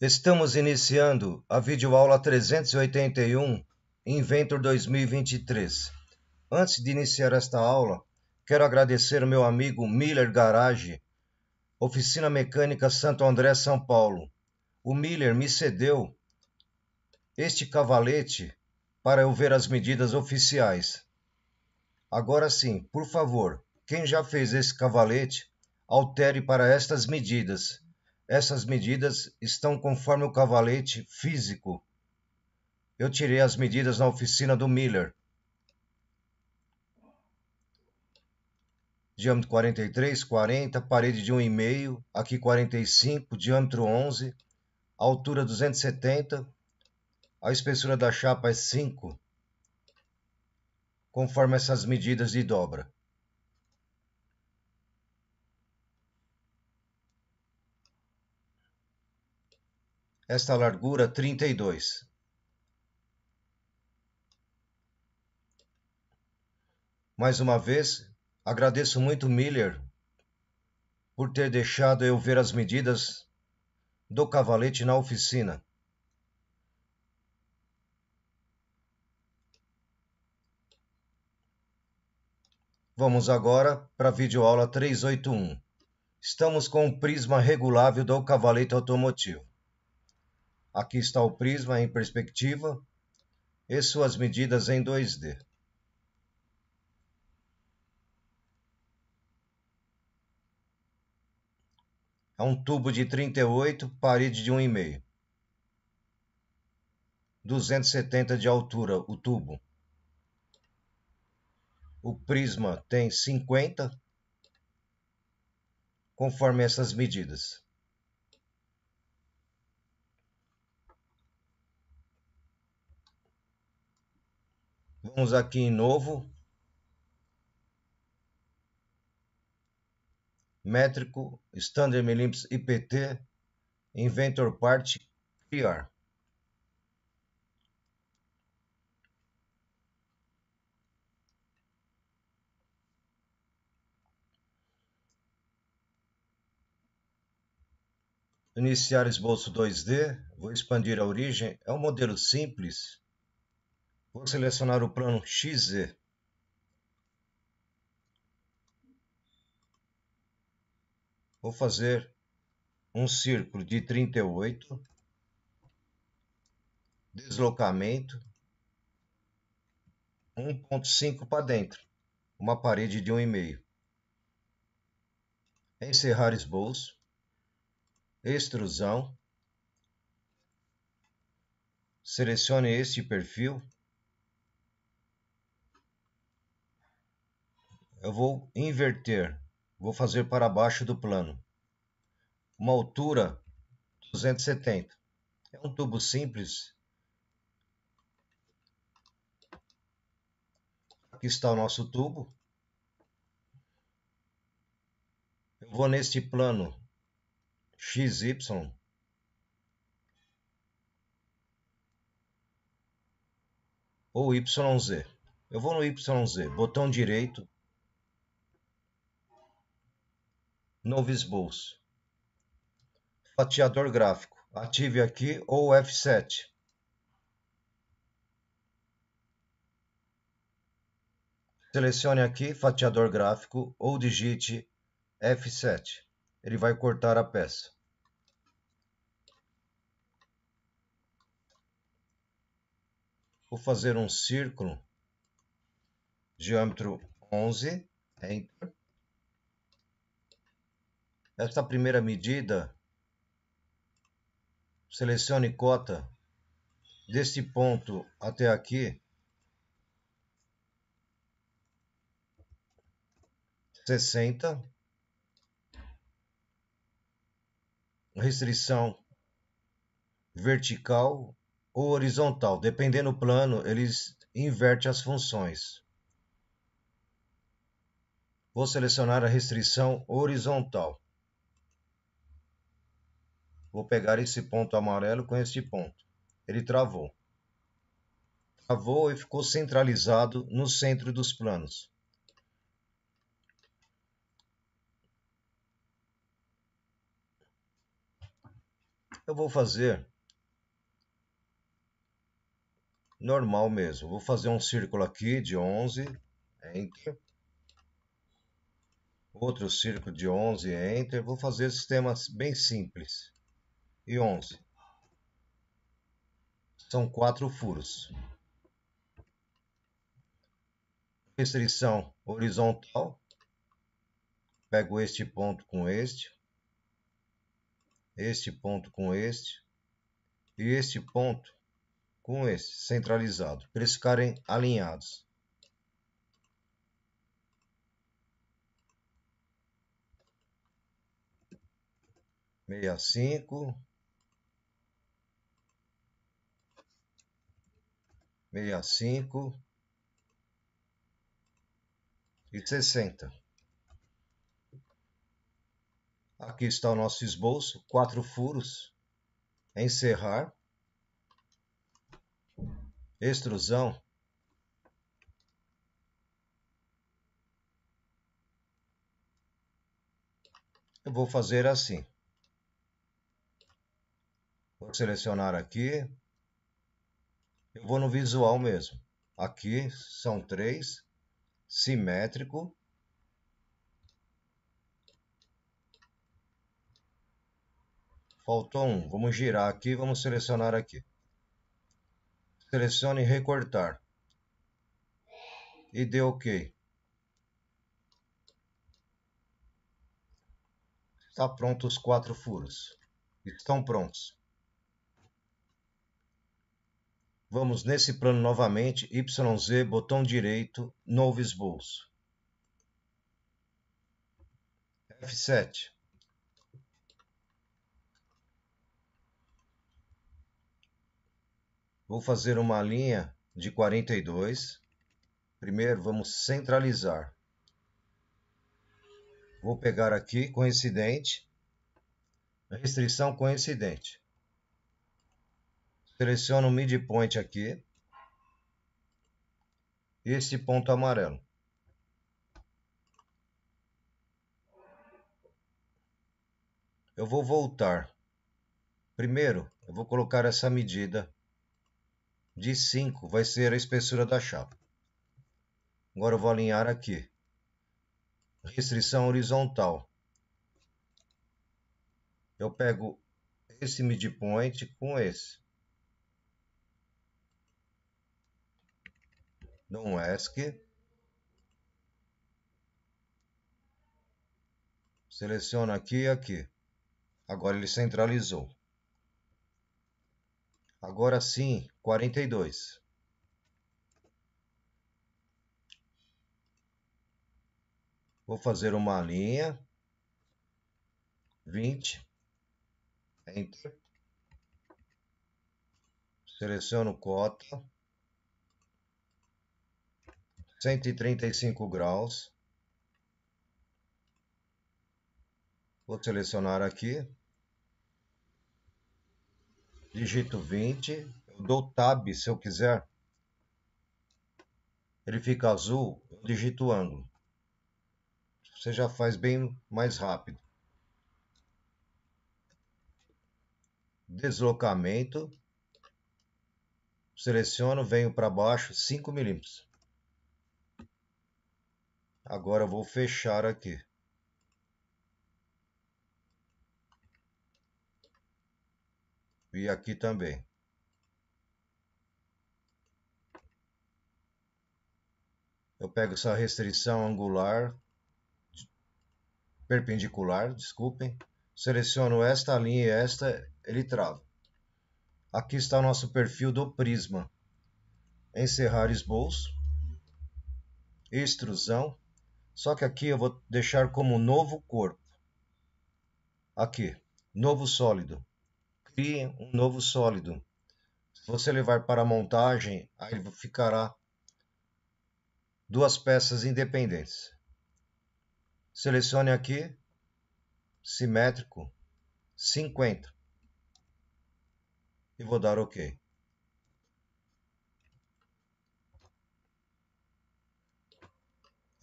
Estamos iniciando a videoaula 381 Inventor 2023. Antes de iniciar esta aula, quero agradecer ao meu amigo Miller Garage, Oficina Mecânica Santo André, São Paulo. O Miller me cedeu este cavalete para eu ver as medidas oficiais. Agora sim, por favor, quem já fez esse cavalete, altere para estas medidas essas medidas estão conforme o cavalete físico. Eu tirei as medidas na oficina do Miller. Diâmetro 43, 40, parede de 1,5, aqui 45, diâmetro 11, altura 270, a espessura da chapa é 5, conforme essas medidas de dobra. esta largura 32. Mais uma vez, agradeço muito Miller por ter deixado eu ver as medidas do cavalete na oficina. Vamos agora para a videoaula 381. Estamos com o prisma regulável do cavalete automotivo. Aqui está o prisma em perspectiva e suas medidas em 2D. É um tubo de 38, parede de 1,5. 270 de altura o tubo. O prisma tem 50, conforme essas medidas. Vamos aqui em novo. Métrico, Standard Milliamps IPT, Inventor Part, PR Iniciar esboço 2D, vou expandir a origem, é um modelo simples Vou selecionar o plano XZ. Vou fazer um círculo de 38, deslocamento 1.5 para dentro, uma parede de 1,5. Encerrar esboço, extrusão, selecione este perfil eu vou inverter, vou fazer para baixo do plano. Uma altura 270. É um tubo simples. Aqui está o nosso tubo. Eu vou neste plano XY. Ou YZ. Eu vou no YZ, botão direito, Novo esboço. Fatiador gráfico. Ative aqui ou F7. Selecione aqui fatiador gráfico ou digite F7. Ele vai cortar a peça. Vou fazer um círculo diâmetro 11, enter. Esta primeira medida, selecione cota deste ponto até aqui, 60, restrição vertical ou horizontal, dependendo do plano, eles inverte as funções. Vou selecionar a restrição horizontal. Vou pegar esse ponto amarelo com este ponto. Ele travou. Travou e ficou centralizado no centro dos planos. Eu vou fazer normal mesmo. Vou fazer um círculo aqui de 11, Enter. Outro círculo de 11, Enter. Vou fazer sistemas bem simples e 11. São quatro furos. Restrição horizontal. Pego este ponto com este, este ponto com este e este ponto com este, centralizado, para eles ficarem alinhados. meia cinco 65 e 60. Aqui está o nosso esboço, quatro furos, encerrar, extrusão, eu vou fazer assim. Vou selecionar aqui, eu vou no visual mesmo. Aqui são três, simétrico. Faltou um. Vamos girar aqui, vamos selecionar aqui. Selecione recortar. E dê OK. Está pronto os quatro furos. Estão prontos. Vamos nesse plano novamente, YZ, botão direito, novo esboço. F7. Vou fazer uma linha de 42. Primeiro vamos centralizar. Vou pegar aqui coincidente, restrição coincidente. Seleciono o midpoint aqui. Esse ponto amarelo. Eu vou voltar. Primeiro, eu vou colocar essa medida de 5, vai ser a espessura da chapa. Agora eu vou alinhar aqui. Restrição horizontal. Eu pego esse midpoint com esse. Não é esque, Seleciona aqui e aqui. Agora ele centralizou. Agora sim, 42. Vou fazer uma linha. 20. Enter. Seleciono cota. 135 graus. Vou selecionar aqui. Digito 20. Eu dou tab se eu quiser. Ele fica azul, eu digito ângulo. Você já faz bem mais rápido. Deslocamento. Seleciono, venho para baixo 5 milímetros. Agora vou fechar aqui. E aqui também. Eu pego essa restrição angular, perpendicular, desculpem. Seleciono esta linha e esta, ele trava. Aqui está o nosso perfil do prisma. Encerrar esboço. Extrusão. Só que aqui eu vou deixar como novo corpo. Aqui, novo sólido. Crie um novo sólido. Se você levar para a montagem, aí ficará duas peças independentes. Selecione aqui, simétrico, 50. E vou dar OK.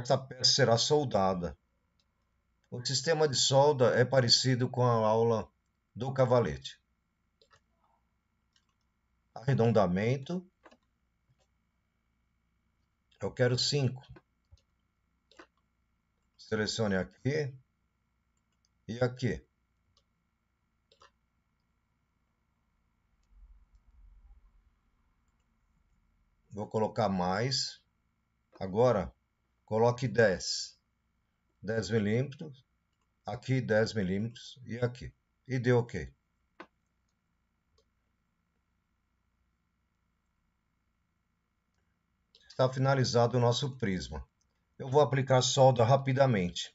esta peça será soldada. O sistema de solda é parecido com a aula do cavalete. Arredondamento. Eu quero 5. Selecione aqui e aqui. Vou colocar mais. Agora, coloque 10. 10 milímetros, aqui 10 milímetros e aqui. E dê OK. Está finalizado o nosso prisma. Eu vou aplicar solda rapidamente.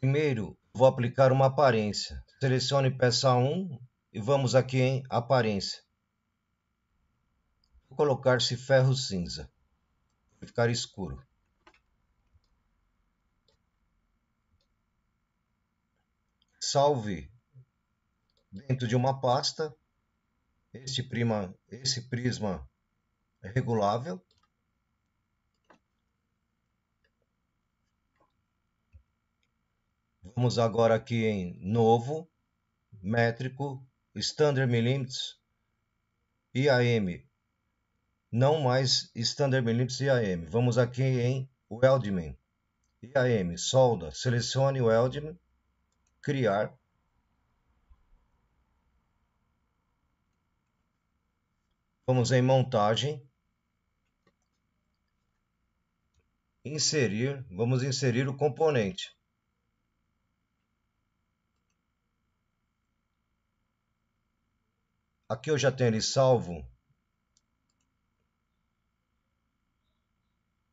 Primeiro, vou aplicar uma aparência. Selecione peça 1 e vamos aqui em aparência. Vou colocar-se ferro cinza. Vai ficar escuro. Salve dentro de uma pasta este, prima, esse prisma é regulável. Vamos agora aqui em novo, métrico, standard milímetros IAM não mais Standard Minutes IAM. Vamos aqui em Weldman. IAM, solda, selecione o Weldman, criar. Vamos em montagem. Inserir, vamos inserir o componente. Aqui eu já tenho ele salvo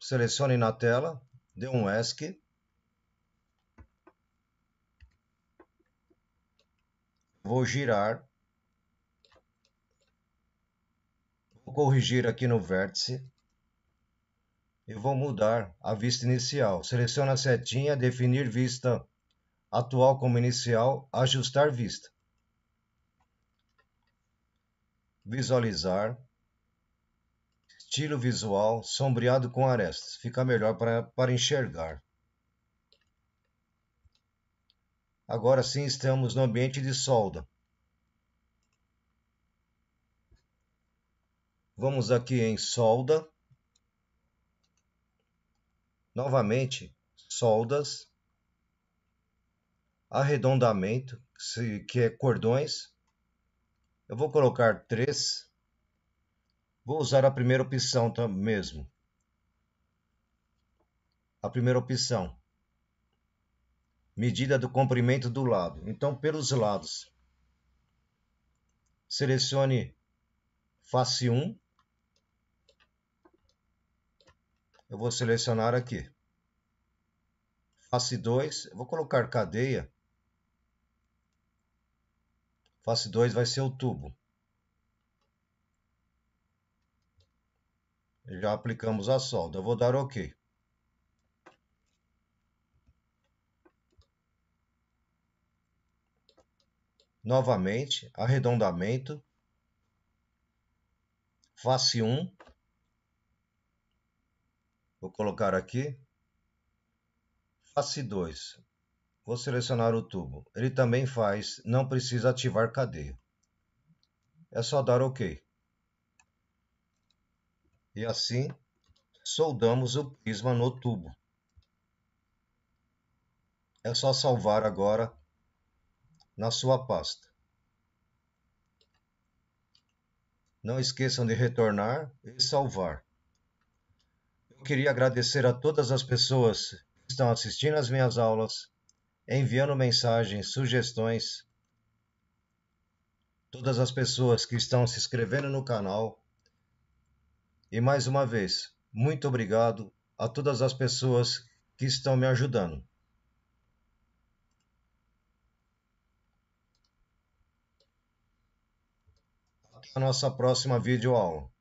selecione na tela, dê um ESC. Vou girar. Vou corrigir aqui no vértice. E vou mudar a vista inicial. Selecione a setinha, definir vista atual como inicial, ajustar vista. Visualizar estilo visual sombreado com arestas, fica melhor para, para enxergar. Agora sim estamos no ambiente de solda. Vamos aqui em solda. Novamente, soldas. Arredondamento, que é cordões. Eu vou colocar três Vou usar a primeira opção mesmo. A primeira opção. Medida do comprimento do lábio. Então, pelos lados. Selecione face 1. Eu vou selecionar aqui. Face 2, vou colocar cadeia. Face 2 vai ser o tubo. Já aplicamos a solda. Eu vou dar OK. Novamente, arredondamento. Face 1. Vou colocar aqui. Face 2. Vou selecionar o tubo. Ele também faz, não precisa ativar cadeia. É só dar OK e assim soldamos o prisma no tubo. É só salvar agora na sua pasta. Não esqueçam de retornar e salvar. Eu queria agradecer a todas as pessoas que estão assistindo às minhas aulas, enviando mensagens, sugestões, todas as pessoas que estão se inscrevendo no canal. E mais uma vez, muito obrigado a todas as pessoas que estão me ajudando. Até a nossa próxima videoaula.